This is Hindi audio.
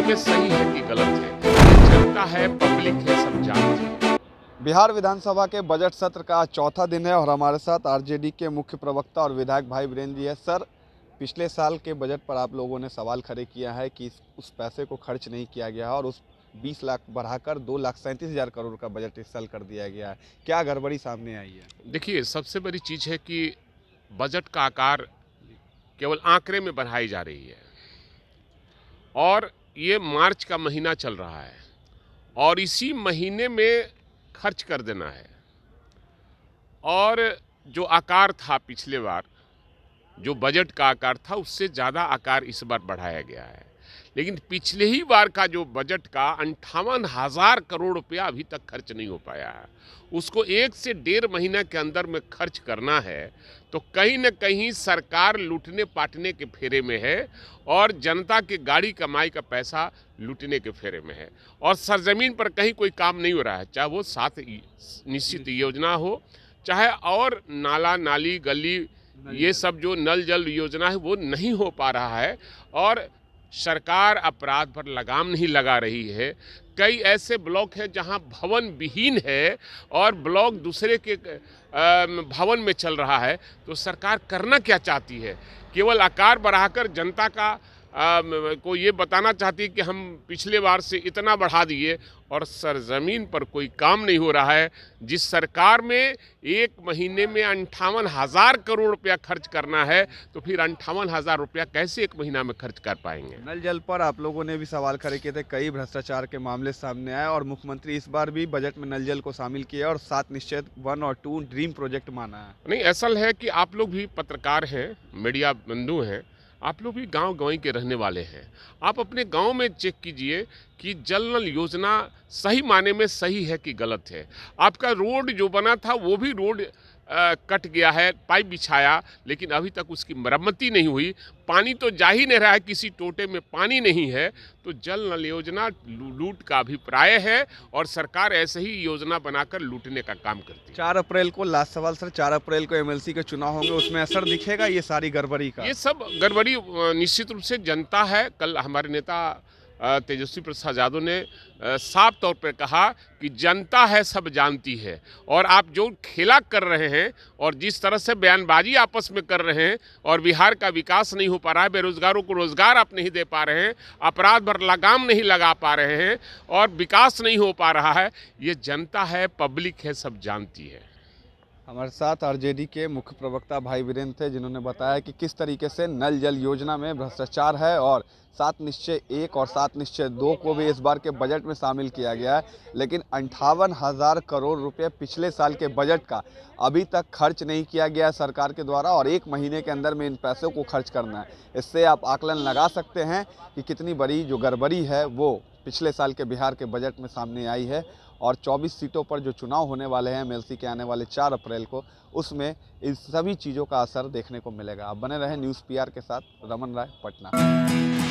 बारे में सही है कि गलत है जनता है पब्लिक है सब जानते हैं बिहार विधानसभा के बजट सत्र का चौथा दिन है और हमारे साथ आरजेडी के मुख्य प्रवक्ता और विधायक भाई बीरेन जी है सर पिछले साल के बजट पर आप लोगों ने सवाल खड़े किया है कि उस पैसे को खर्च नहीं किया गया और उस 20 लाख बढ़ाकर दो लाख सैंतीस हज़ार करोड़ का बजट इस साल कर दिया गया है क्या गड़बड़ी सामने आई है देखिए सबसे बड़ी चीज़ है कि बजट का आकार केवल आंकड़े में बढ़ाई जा रही है और ये मार्च का महीना चल रहा है और इसी महीने में खर्च कर देना है और जो आकार था पिछले बार जो बजट का आकार था उससे ज़्यादा आकार इस बार बढ़ाया गया है लेकिन पिछले ही बार का जो बजट का अंठावन हज़ार करोड़ रुपया अभी तक खर्च नहीं हो पाया है उसको एक से डेढ़ महीना के अंदर में खर्च करना है तो कहीं ना कहीं सरकार लूटने पाटने के फेरे में है और जनता के गाड़ी कमाई का पैसा लूटने के फेरे में है और सरजमीन पर कहीं कोई काम नहीं हो रहा है चाहे वो सात निश्चित योजना हो चाहे और नाला नाली गली ये सब जो नल जल योजना है वो नहीं हो पा रहा है और सरकार अपराध पर लगाम नहीं लगा रही है कई ऐसे ब्लॉक हैं जहां भवन विहीन है और ब्लॉक दूसरे के भवन में चल रहा है तो सरकार करना क्या चाहती है केवल आकार बढ़ाकर जनता का को ये बताना चाहती कि हम पिछले बार से इतना बढ़ा दिए और सरजमीन पर कोई काम नहीं हो रहा है जिस सरकार में एक महीने में अंठावन हज़ार करोड़ रुपया खर्च करना है तो फिर अंठावन हज़ार रुपया कैसे एक महीना में खर्च कर पाएंगे नल जल पर आप लोगों ने भी सवाल खड़े किए थे कई भ्रष्टाचार के मामले सामने आए और मुख्यमंत्री इस बार भी बजट में नल जल को शामिल किया और सात निश्चित वन और टू ड्रीम प्रोजेक्ट माना है नहीं असल है कि आप लोग भी पत्रकार हैं मीडिया बंधु हैं आप लोग भी गांव गाँव के रहने वाले हैं आप अपने गांव में चेक कीजिए कि जल नल योजना सही माने में सही है कि गलत है आपका रोड जो बना था वो भी रोड कट गया है पाइप बिछाया लेकिन अभी तक उसकी मरम्मती नहीं हुई पानी तो जा ही नहीं रहा है किसी टोटे में पानी नहीं है तो जल नल योजना लूट का अभिप्राय है और सरकार ऐसे ही योजना बनाकर लूटने का काम करती है चार अप्रैल को लास्ट सवाल सर चार अप्रैल को एमएलसी के चुनाव होंगे उसमें असर दिखेगा ये सारी गड़बड़ी का ये सब गड़बड़ी निश्चित रूप से जनता है कल हमारे नेता तेजस्वी प्रसाद यादव ने साफ तौर पर कहा कि जनता है सब जानती है और आप जो खेला कर रहे हैं और जिस तरह से बयानबाजी आपस में कर रहे हैं और बिहार का विकास नहीं हो पा रहा है बेरोजगारों को रोज़गार आप नहीं दे पा रहे हैं अपराध पर लगाम नहीं लगा पा रहे हैं और विकास नहीं हो पा रहा है ये जनता है पब्लिक है सब जानती है हमारे साथ आरजेडी के मुख्य प्रवक्ता भाई वीरेंद्र थे जिन्होंने बताया कि किस तरीके से नल जल योजना में भ्रष्टाचार है और सात निश्चय एक और सात निश्चय दो को भी इस बार के बजट में शामिल किया गया है लेकिन अंठावन हज़ार करोड़ रुपए पिछले साल के बजट का अभी तक खर्च नहीं किया गया है सरकार के द्वारा और एक महीने के अंदर में इन पैसों को खर्च करना है इससे आप आकलन लगा सकते हैं कि कितनी बड़ी जो गड़बड़ी है वो पिछले साल के बिहार के बजट में सामने आई है और 24 सीटों पर जो चुनाव होने वाले हैं एमएलसी के आने वाले 4 अप्रैल को उसमें इन सभी चीज़ों का असर देखने को मिलेगा आप बने रहें न्यूज़ पीआर के साथ रमन राय पटना